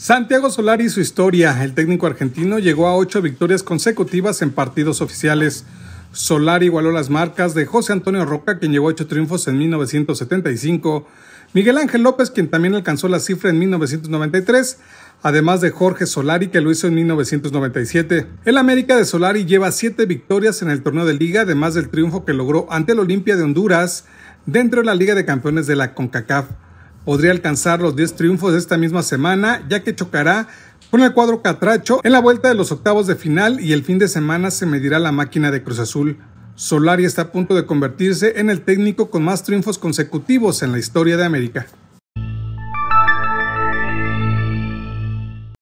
Santiago Solari y su historia. El técnico argentino llegó a ocho victorias consecutivas en partidos oficiales. Solari igualó las marcas de José Antonio Roca, quien llegó a ocho triunfos en 1975, Miguel Ángel López, quien también alcanzó la cifra en 1993, además de Jorge Solari, que lo hizo en 1997. El América de Solari lleva siete victorias en el torneo de liga, además del triunfo que logró ante el Olimpia de Honduras dentro de la Liga de Campeones de la CONCACAF podría alcanzar los 10 triunfos de esta misma semana, ya que chocará con el cuadro Catracho en la vuelta de los octavos de final y el fin de semana se medirá la máquina de Cruz Azul. Solari está a punto de convertirse en el técnico con más triunfos consecutivos en la historia de América.